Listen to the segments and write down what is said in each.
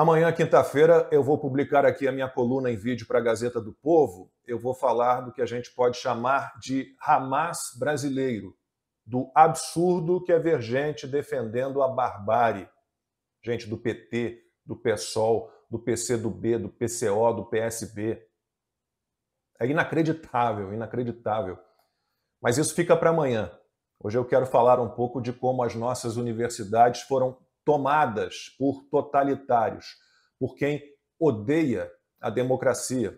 Amanhã, quinta-feira, eu vou publicar aqui a minha coluna em vídeo para a Gazeta do Povo. Eu vou falar do que a gente pode chamar de Hamas brasileiro, do absurdo que é ver gente defendendo a barbárie. Gente do PT, do PSOL, do PCdoB, do PCO, do PSB. É inacreditável, inacreditável. Mas isso fica para amanhã. Hoje eu quero falar um pouco de como as nossas universidades foram tomadas por totalitários, por quem odeia a democracia.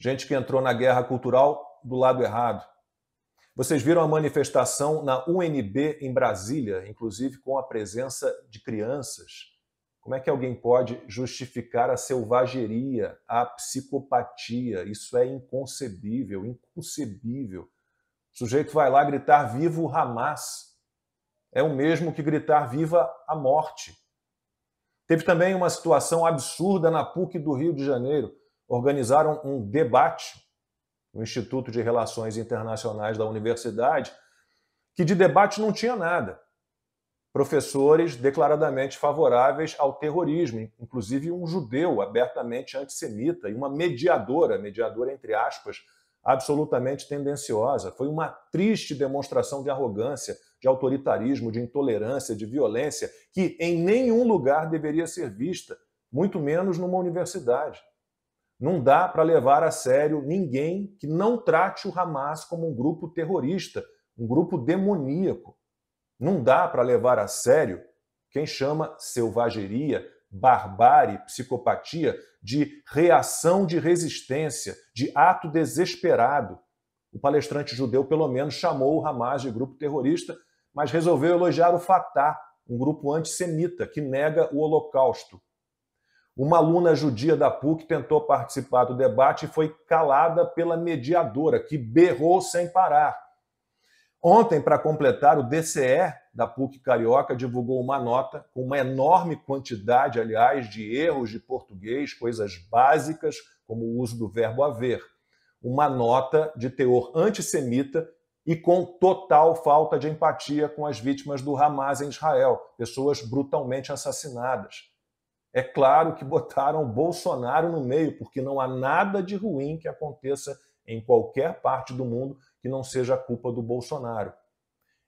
Gente que entrou na guerra cultural do lado errado. Vocês viram a manifestação na UNB em Brasília, inclusive com a presença de crianças. Como é que alguém pode justificar a selvageria, a psicopatia? Isso é inconcebível, inconcebível. O sujeito vai lá gritar vivo Hamas é o mesmo que gritar viva a morte. Teve também uma situação absurda na PUC do Rio de Janeiro. Organizaram um debate no Instituto de Relações Internacionais da universidade, que de debate não tinha nada. Professores declaradamente favoráveis ao terrorismo, inclusive um judeu abertamente antissemita e uma mediadora, mediadora entre aspas, absolutamente tendenciosa. Foi uma triste demonstração de arrogância de autoritarismo, de intolerância, de violência, que em nenhum lugar deveria ser vista, muito menos numa universidade. Não dá para levar a sério ninguém que não trate o Hamas como um grupo terrorista, um grupo demoníaco. Não dá para levar a sério quem chama selvageria, barbárie, psicopatia de reação de resistência, de ato desesperado. O palestrante judeu, pelo menos, chamou o Hamas de grupo terrorista mas resolveu elogiar o Fatah, um grupo antissemita que nega o Holocausto. Uma aluna judia da PUC tentou participar do debate e foi calada pela mediadora, que berrou sem parar. Ontem, para completar, o DCE da PUC Carioca divulgou uma nota com uma enorme quantidade, aliás, de erros de português, coisas básicas, como o uso do verbo haver. Uma nota de teor antissemita e com total falta de empatia com as vítimas do Hamas em Israel, pessoas brutalmente assassinadas. É claro que botaram Bolsonaro no meio, porque não há nada de ruim que aconteça em qualquer parte do mundo que não seja a culpa do Bolsonaro.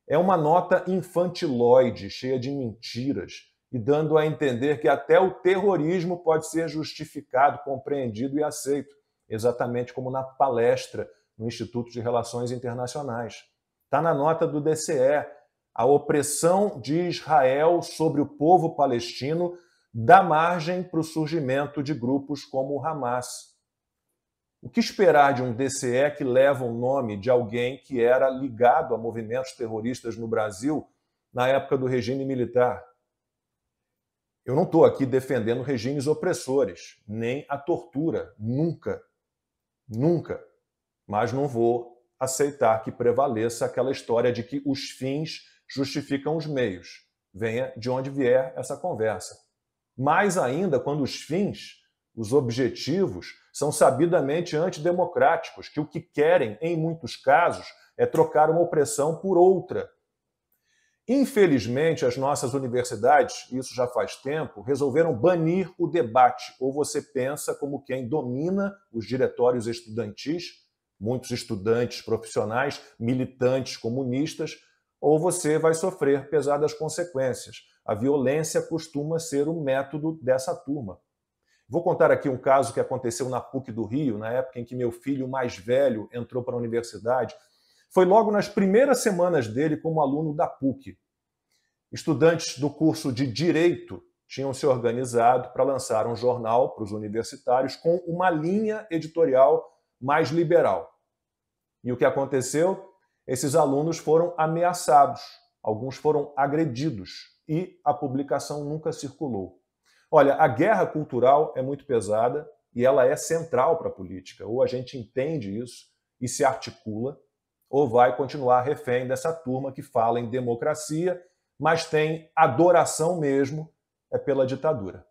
É uma nota infantiloide, cheia de mentiras, e dando a entender que até o terrorismo pode ser justificado, compreendido e aceito, exatamente como na palestra no Instituto de Relações Internacionais. Está na nota do DCE. A opressão de Israel sobre o povo palestino dá margem para o surgimento de grupos como o Hamas. O que esperar de um DCE que leva o nome de alguém que era ligado a movimentos terroristas no Brasil na época do regime militar? Eu não estou aqui defendendo regimes opressores, nem a tortura, nunca. Nunca mas não vou aceitar que prevaleça aquela história de que os fins justificam os meios. Venha de onde vier essa conversa. Mais ainda, quando os fins, os objetivos, são sabidamente antidemocráticos, que o que querem, em muitos casos, é trocar uma opressão por outra. Infelizmente, as nossas universidades, isso já faz tempo, resolveram banir o debate, ou você pensa como quem domina os diretórios estudantis muitos estudantes profissionais, militantes comunistas, ou você vai sofrer pesadas consequências. A violência costuma ser o método dessa turma. Vou contar aqui um caso que aconteceu na PUC do Rio, na época em que meu filho mais velho entrou para a universidade. Foi logo nas primeiras semanas dele como aluno da PUC. Estudantes do curso de Direito tinham se organizado para lançar um jornal para os universitários com uma linha editorial mais liberal. E o que aconteceu? Esses alunos foram ameaçados, alguns foram agredidos e a publicação nunca circulou. Olha, a guerra cultural é muito pesada e ela é central para a política. Ou a gente entende isso e se articula, ou vai continuar refém dessa turma que fala em democracia, mas tem adoração mesmo é pela ditadura.